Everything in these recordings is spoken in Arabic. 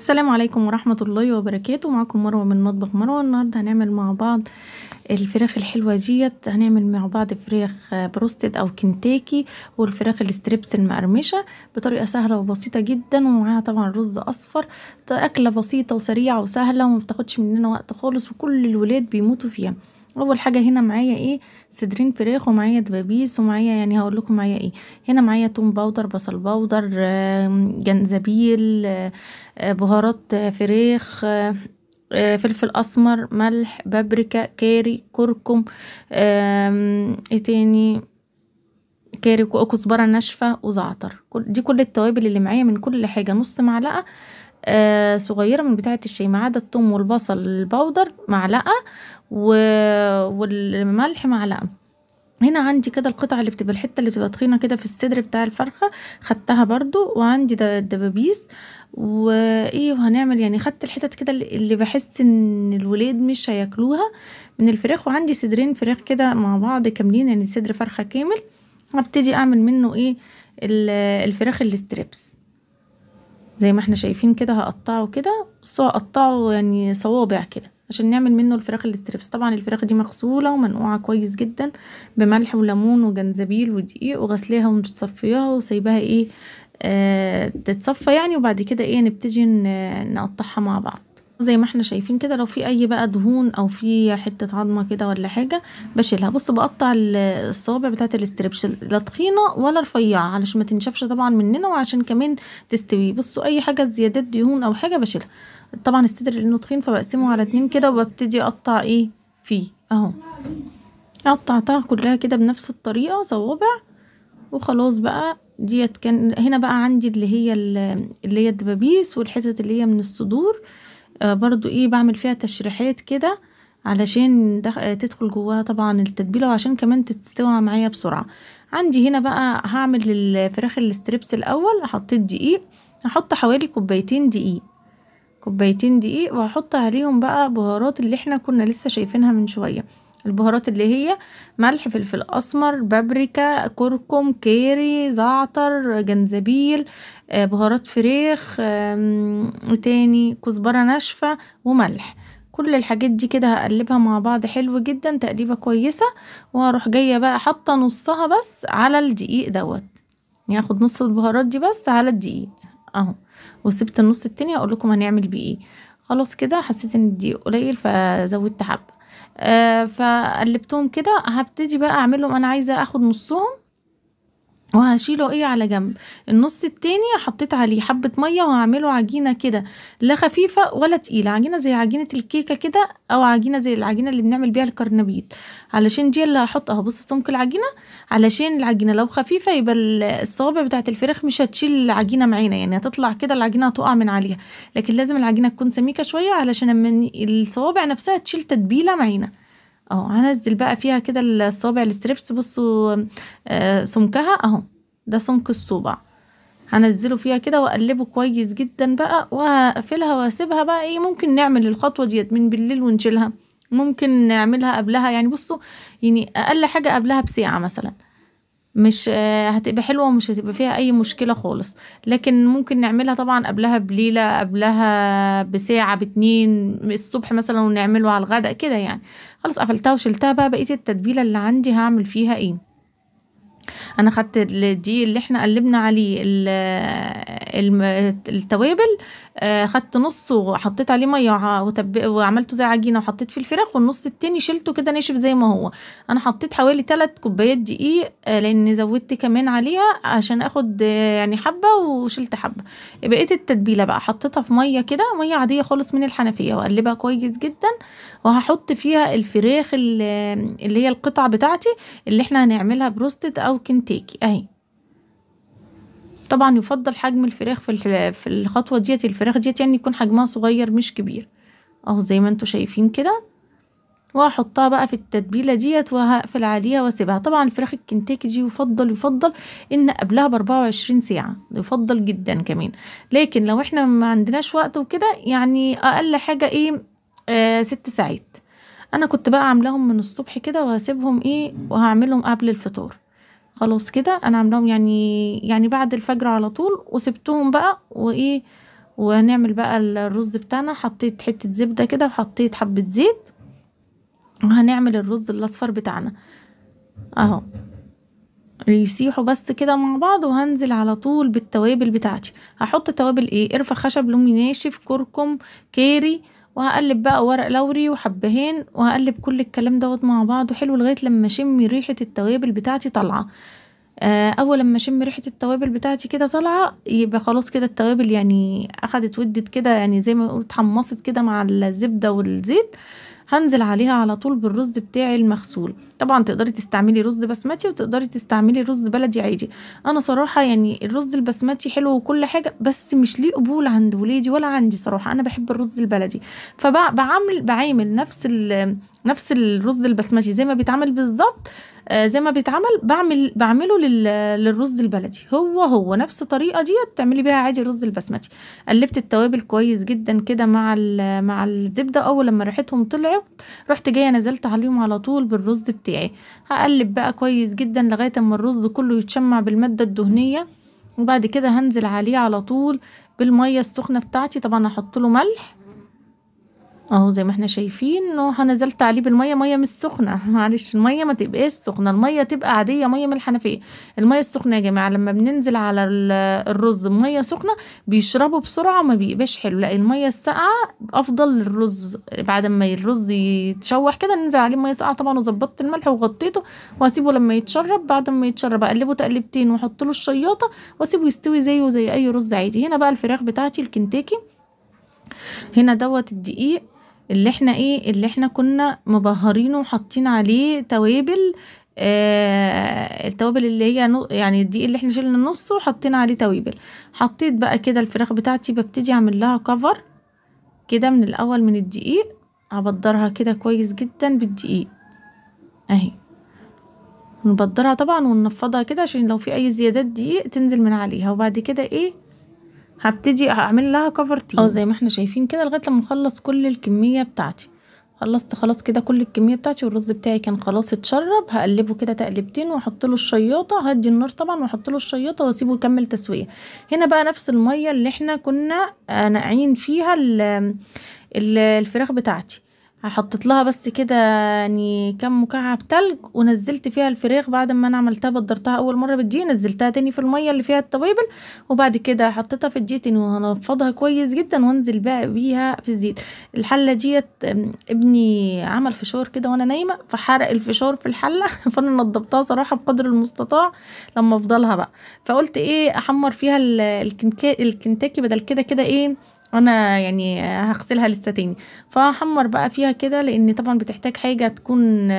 السلام عليكم ورحمة الله وبركاته معكم مروة من مطبخ مروة النهاردة هنعمل مع بعض الفراخ الحلوة ديت هنعمل مع بعض فراخ بروستد او كنتاكي والفراخ الستريبس المقرمشة بطريقة سهلة وبسيطة جدا ومعاها طبعا رز اصفر اكلة بسيطة وسريعة وسهلة ومبتاخدش مننا وقت خالص وكل الولاد بيموتوا فيها اول حاجة هنا معايا ايه صدرين فراخ ومعايا دبابيس ومعايا يعني هقول لكم معايا ايه هنا معايا توم باودر بصل باودر جنزبيل آه، بهارات فراخ آه، آه، فلفل اسمر ملح بابريكا كاري كركم ايه تاني كاري وكزبره ناشفه وزعتر دي كل التوابل اللي معايا من كل حاجه نص معلقه آه صغيرة من بتاعة الشاي ما عدا الثوم والبصل البودر معلقة والملح معلقة هنا عندي كده القطع اللي بتبقى الحتة اللي بتبقى تخينة كده في الصدر بتاع الفرخة خدتها برضو وعندي ده الدبابيس وايه وهنعمل يعني خدت الحتت كده اللي بحس ان الولاد مش هياكلوها من الفراخ وعندي صدرين فراخ كده مع بعض كاملين يعني صدر فرخة كامل هبتدي اعمل منه ايه الفراخ الستريبس زي ما احنا شايفين كده هقطعه كده بصوا هقطعه يعني صوابع كده عشان نعمل منه الفراخ الستريبس طبعا الفراخ دي مغسوله ومنقوعه كويس جدا بملح وليمون وجنزبيل ودقيق وغسلاها ومتصفياها وسايباها ايه آه تتصفى يعني وبعد كده ايه نبتدي نقطعها مع بعض زي ما احنا شايفين كده لو في اي بقى دهون او في حتة عظمة كده ولا حاجة بشيلها بص بقطع الصوابع بتاعت الاستريبش لا تخينة ولا رفيعة علشان ما تنشفش طبعا مننا وعشان كمان تستوي بصوا اي حاجة زيادات دهون او حاجة بشيلها طبعا الصدر لانه تخين فبقسمه على اتنين كده وببتدي اقطع ايه فيه اهو قطعتها كلها كده بنفس الطريقة صوابع وخلاص بقى ديت كان هنا بقى عندي اللي هي اللي هي الدبابيس والحتت اللي هي من الصدور آه، برضو ايه بعمل فيها تشريحات كده علشان آه، تدخل جواها طبعا التتبيلة وعشان كمان تستوى معايا بسرعة عندي هنا بقى هعمل الفراخ الستريبس الاول حطيت دقيق هحط حوالي كوبايتين دقيق كوبايتين دقيق وهحط عليهم بقى بهارات اللي احنا كنا لسه شايفينها من شوية البهارات اللي هي ملح فلفل اسمر بابريكا كركم كيري زعتر جنزبيل آه، بهارات فريخ وتاني كزبرة ناشفة وملح كل الحاجات دي كده هقلبها مع بعض حلو جدا تقليبة كويسة وهروح جاية بقى حاطة نصها بس على الدقيق دوت ياخد يعني هاخد نص البهارات دي بس على الدقيق اهو وسبت النص التاني اقول لكم هنعمل بيه ايه خلاص كده حسيت ان الدقيق قليل فزودت حبة آه فقلبتهم كده هبتدي بقى اعملهم انا عايزة اخد نصهم وهشيله ايه على جنب النص التاني حطيت عليه حبة مية وهعمله عجينة كده لا خفيفة ولا تقيلة عجينة زي عجينة الكيكة كده او عجينة زي العجينة اللي بنعمل بيها الكرنبيت علشان دي اللي هحطها بص سمك العجينة علشان العجينة لو خفيفة يبقى الصوابع بتاعة الفراخ مش هتشيل العجينة معانا يعني هتطلع كده العجينة هتقع من عليها لكن لازم العجينة تكون سميكة شوية علشان الصوابع نفسها تشيل تتبيلة معانا اهو هنزل بقى فيها كده الصوابع الستريبس بصوا آه، سمكها اهو ده سمك الصوبع هنزله فيها كده واقلبه كويس جدا بقى واقفلها واسيبها بقى ايه ممكن نعمل الخطوه ديت من بالليل ونشيلها ممكن نعملها قبلها يعني بصوا يعني اقل حاجه قبلها بساعه مثلا مش آه، هتبقى حلوة ومش هتبقى فيها أي مشكلة خالص لكن ممكن نعملها طبعا قبلها بليلة قبلها بساعة باتنين الصبح مثلا ونعمله على الغداء كده يعني خلاص قفلتها وشلتها بقى بقية التتبيلة اللي عندي هعمل فيها ايه انا خدت دي اللي احنا قلبنا عليه آه، التوابل آه، خدت نص وحطيت عليه ميه وعملته زي عجينه وحطيت فيه الفراخ والنص التاني شلته كده ناشف زي ما هو انا حطيت حوالي 3 كوبايات دقيق آه، لان زودت كمان عليها عشان اخد آه، يعني حبه وشلت حبه بقيت التتبيله بقى حطيتها في ميه كده ميه عاديه خالص من الحنفيه واقلبها كويس جدا وهحط فيها الفراخ اللي هي القطع بتاعتي اللي احنا هنعملها بروستد او كنتاكي اهي طبعا يفضل حجم الفراخ في في الخطوة ديت الفراخ ديت يعني يكون حجمها صغير مش كبير اهو زي ما انتوا شايفين كده وهحطها بقى في التتبيله ديت وهقفل عليها واسيبها طبعا الفراخ الكنتاكي دي يفضل يفضل ان قبلها ب 24 ساعه يفضل جدا كمان لكن لو احنا ما عندناش وقت وكده يعني اقل حاجه ايه آه ست ساعات انا كنت بقى عاملاهم من الصبح كده وهسيبهم ايه وهعملهم قبل الفطار خلاص كده انا عاملاهم يعني يعني بعد الفجر على طول وسبتهم بقى وايه وهنعمل بقى الرز بتاعنا حطيت حته زبده كده وحطيت حبه زيت وهنعمل الرز الاصفر بتاعنا اهو يسيحوا بس كده مع بعض وهنزل على طول بالتوابل بتاعتي هحط توابل ايه قرفه خشب لومي ناشف كركم كاري وهقلب بقى ورق لوري وحبهين وهقلب كل الكلام دوت مع بعضه حلو لغاية لما اشم ريحة التوابل بتاعتي طالعة آه، اول لما اشم ريحة التوابل بتاعتي كده طالعة يبقى خلاص كده التوابل يعني اخدت ودت كده يعني زي ما قلت اتحمصت كده مع الزبدة والزيت هنزل عليها على طول بالرز بتاعي المغسول طبعا تقدري تستعملي رز بسمتي وتقدري تستعملي رز بلدي عادي انا صراحه يعني الرز البسمتي حلو وكل حاجه بس مش ليه قبول عند ولادي ولا عندي صراحه انا بحب الرز البلدي فبعمل بعامل نفس نفس الرز البسمتي زي ما بيتعمل بالظبط آه، زي ما بيتعمل بعمل بعمله للرز البلدي هو هو نفس الطريقه ديت تعملي بيها عادي الرز البسمتي قلبت التوابل كويس جدا كده مع مع الزبده اول لما ريحتهم طلعوا رحت جايه نزلت عليهم على طول بالرز بتاعي هقلب بقى كويس جدا لغايه اما الرز كله يتشمع بالماده الدهنيه وبعد كده هنزل عليه على طول بالميه السخنه بتاعتي طبعا هحط له ملح أهو زي ما إحنا شايفين إنه نزلت عليه بالمية مية مش سخنة معلش المية ما تبقاش سخنة المية تبقى عادية مية من الحنفية المية السخنة يا جماعة لما بننزل على الرز مية سخنة بيشربه بسرعة وما بيبقاش حلو لا المية الساقعة أفضل للرز بعد ما الرز يتشوح كده ننزل عليه مية ساقعة طبعا وظبطت الملح وغطيته وأسيبه لما يتشرب بعد ما يتشرب أقلبه تقلبتين وأحط له الشياطة وأسيبه يستوي زيه زي أي رز عادي هنا بقى الفراخ بتاعتي الكنتاكي هنا دوت الدقيق اللي احنا ايه اللي احنا كنا مبهرينه وحاطين عليه توابل آه التوابل اللي هي يعني الدقيق اللي احنا شلنا نصه وحطينا عليه توابل حطيت بقى كده الفراخ بتاعتي ببتدي اعمل لها كفر كده من الاول من الدقيق هبدرها كده كويس جدا بالدقيق اهي نبدرها طبعا وننفضها كده عشان لو في اي زيادات دقيق تنزل من عليها وبعد كده ايه هبتدي اعمل لها كفر تين اه زي ما احنا شايفين كده لغايه لما اخلص كل الكميه بتاعتي خلصت خلاص كده كل الكميه بتاعتي والرز بتاعي كان خلاص اتشرب هقلبه كده تقلبتين واحط له الشياطه هدي النار طبعا واحط له الشياطه واسيبه يكمل تسويه هنا بقى نفس الميه اللي احنا كنا آه، ناقعين فيها الفراخ بتاعتي حطيت لها بس كده يعني كام مكعب تلج ونزلت فيها الفراخ بعد ما انا عملتها بدرتها اول مره بالجي نزلتها تاني في الميه اللي فيها التوابل وبعد كده حطيتها في الدقيق يعني وهنفضها كويس جدا وانزل بقى بيها في الزيت الحله ديت ابني عمل فشار كده وانا نايمه فحرق الفشار في الحله فانا نضبتها صراحه بقدر المستطاع لما افضلها بقى فقلت ايه احمر فيها الكنتاكي بدل كده كده ايه وانا يعني هغسلها لسه تاني فحمر بقى فيها كده لان طبعا بتحتاج حاجه تكون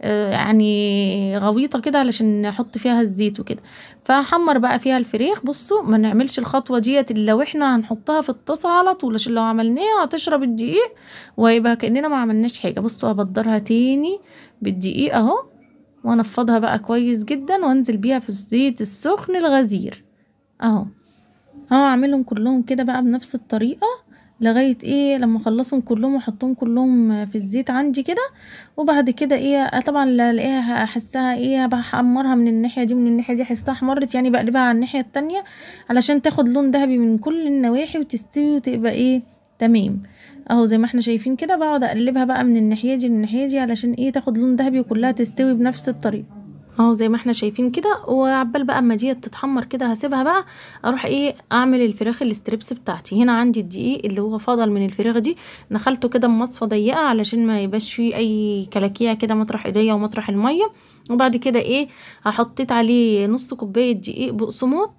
آه، يعني غويطه كده علشان احط فيها الزيت وكده فحمر بقى فيها الفريخ بصوا ما نعملش الخطوه ديت الا واحنا هنحطها في الطاسه على طول عشان لو عملناها هتشرب الدقيق ويبقى كاننا ما عملناش حاجه بصوا هبدرها تاني بالدقيق اهو وانفضها بقى كويس جدا وانزل بيها في الزيت السخن الغزير اهو اهو أعملهم كلّهم كده بقى بنفس الطريقة لغاية إيه لمّا أخلّصهم كلّهم وأحطّهم كلّهم في الزيت عندي كده، وبعد كده إيه آه، طبعًا الاقيها أحسّها إيه بحمرها من الناحية دي من الناحية دي أحسّها احمرّت يعني بقلبها على الناحية التانية علشان تاخد لون دهبي من كل النواحي وتستوي وتبقى إيه تمام، أهو زي ما إحنا شايفين كده بقعد أقلّبها بقى من الناحية دي للناحية دي علشان إيه تاخد لون دهبي وكلّها تستوي بنفس الطريقة. اهو زي ما احنا شايفين كده وعبال بقى اما ديت تتحمر كده هسيبها بقى اروح ايه اعمل الفراخ الستريبس بتاعتي هنا عندي الدقيق اللي هو فاضل من الفراخ دي نخلته كده بمصفه ضيقه علشان ما يبقاش فيه اي كلاكيع كده مطرح ايديا ومطرح الميه وبعد كده ايه حطيت عليه نص كوبايه دقيق بقسماط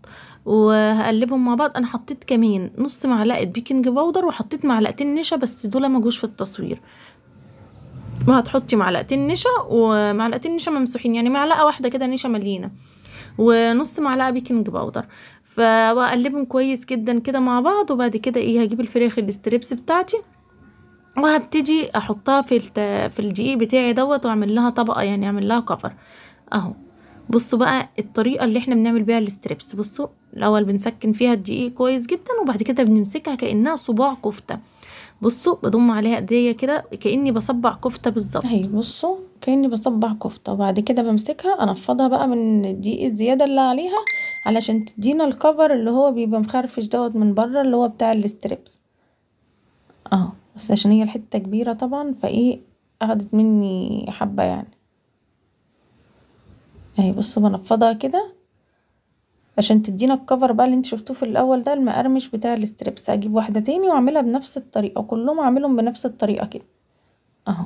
وهقلبهم مع بعض انا حطيت كمان نص معلقه بيكنج باودر وحطيت معلقتين نشا بس دول ما جوش في التصوير وهتحطي معلقتين نشا ومعلقتين نشا ممسوحين يعني معلقه واحده كده نشا مليانه ونص معلقه بيكنج باودر فاقلبهم كويس جدا كده مع بعض وبعد كده ايه هجيب الفراخ الاستريبس بتاعتي وهبتدي احطها في في الدقيق بتاعي دوت واعمل لها طبقه يعني اعمل لها كفر اهو بصوا بقى الطريقة اللي احنا بنعمل بيها الستريبس بصوا الاول بنسكن فيها الدقيق كويس جدا وبعد كده بنمسكها كأنها صباع كفتة بصوا بضم عليها ايديا كده كأني بصبع كفتة بالظبط اهي بصوا كأني بصبع كفتة وبعد كده بمسكها انفضها بقى من الدقيق الزيادة اللي عليها علشان تدينا الكفر اللي هو بيبقى مخرفش دوت من بره اللي هو بتاع الستريبس اهو بس عشان هي الحتة كبيرة طبعا فايه اخدت مني حبة يعني اهي بص بنفضها كده عشان تدينا الكفر بقى اللي انت شفتوه في الاول ده المقرمش بتاع الستريبس اجيب واحده تاني واعملها بنفس الطريقه كلهم اعملهم بنفس الطريقه كده اهو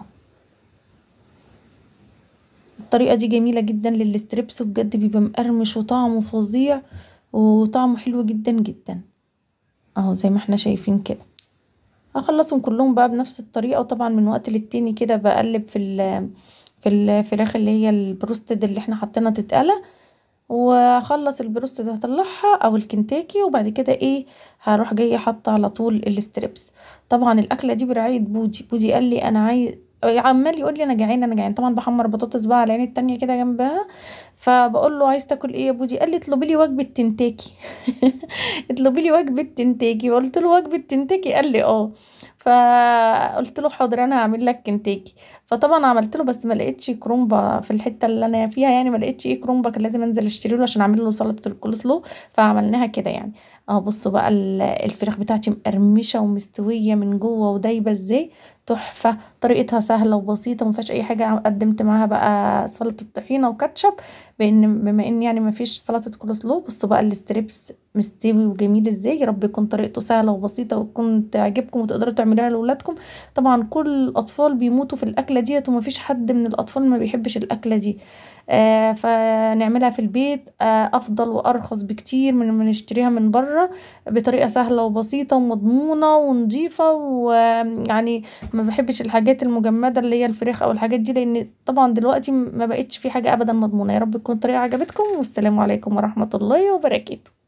الطريقه دي جميله جدا للستريبس وبجد بيبقى مقرمش وطعمه فظيع وطعمه حلو جدا جدا اهو زي ما احنا شايفين كده هخلصهم كلهم بقى بنفس الطريقه وطبعا من وقت للتاني كده بقلب في في الفراخ اللي هي البروستد اللي احنا حطينا تتقلى واخلص البروستد هطلعها او الكنتاكي وبعد كده ايه هروح جايه حاطه على طول الستريبس طبعا الاكله دي برعايه بودي بودي قال لي انا عايز عمال يقول لي انا جعان انا جعان طبعا بحمر بطاطس بقى على العين التانية كده جنبها فبقول له عايز تاكل ايه يا بودي قال لي اطلبي لي وجبه تنتاكي اطلبي لي وجبه تنتاكي قلت له وجبه تنتاكي قال لي اه فقلت له حاضر انا هعمل لك كنتاكي فطبعا عملت له بس ما لقيتش كرومبا في الحته اللي انا فيها يعني ما لقيتش ايه كرومبا كان لازم انزل اشتري له عشان اعمل له سلطه الكولسلو فعملناها كده يعني اه بصوا بقى الفراخ بتاعتي مقرمشه ومستويه من جوه ودايبه ازاي تحفه طريقتها سهله وبسيطه وما اي حاجه قدمت معاها بقى سلطه الطحينه وكاتشب بان بما ان يعني ما فيش سلطه كولسلو بصوا بقى الستريبس مستوي وجميل ازاي يا رب يكون طريقته سهله وبسيطه وتكون تعجبكم وتقدروا تعملوها لاولادكم طبعا كل الاطفال بيموتوا في الاكله ديت ومفيش حد من الأطفال ما بيحبش الأكلة دي آه فنعملها في البيت آه أفضل وأرخص بكتير من ما نشتريها من بره بطريقة سهلة وبسيطة ومضمونة ونظيفه ويعني ما بحبش الحاجات المجمدة اللي هي الفراخ أو الحاجات دي لأن طبعا دلوقتي ما بقتش في حاجة أبدا مضمونة يا رب تكون الطريقة عجبتكم والسلام عليكم ورحمة الله وبركاته